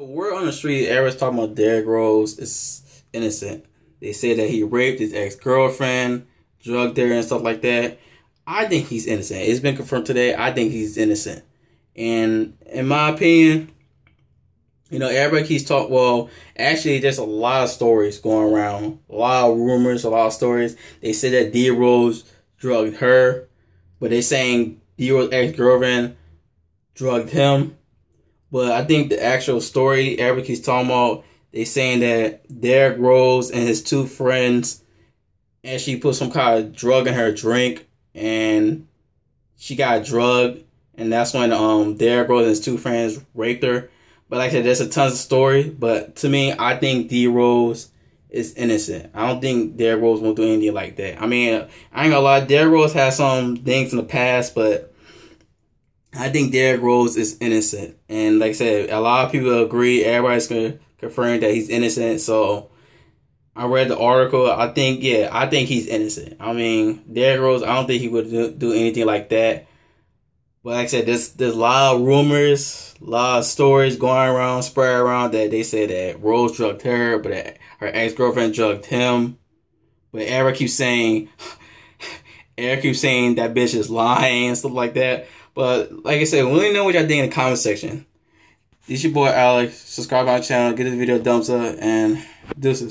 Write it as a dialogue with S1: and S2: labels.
S1: We're on the street. Everyone's talking about Derrick Rose is innocent. They say that he raped his ex girlfriend, drugged her, and stuff like that. I think he's innocent. It's been confirmed today. I think he's innocent. And in my opinion, you know, everybody keeps talking. Well, actually, there's a lot of stories going around, a lot of rumors, a lot of stories. They say that D Rose drugged her, but they're saying D Rose ex girlfriend drugged him. But I think the actual story Eric he's talking about, they saying that Derek Rose and his two friends, and she put some kind of drug in her drink, and she got drugged, and that's when um Derek Rose and his two friends raped her. But like I said, there's a tons of story. But to me, I think D Rose is innocent. I don't think Derrick Rose won't do anything like that. I mean, I ain't gonna lie, Derrick Rose has some things in the past, but I think Derrick Rose is innocent, and like I said, a lot of people agree. Everybody's gonna confirm that he's innocent. So I read the article. I think yeah, I think he's innocent. I mean, Derrick Rose. I don't think he would do, do anything like that. But like I said, there's there's a lot of rumors, a lot of stories going around, spread around that they say that Rose drugged her, but that her ex girlfriend drugged him. But Eric keeps saying, Eric keeps saying that bitch is lying and stuff like that. But like I said, let me know what y'all think in the comment section. It's your boy Alex. Subscribe our channel, give this video a thumbs up, and deuces.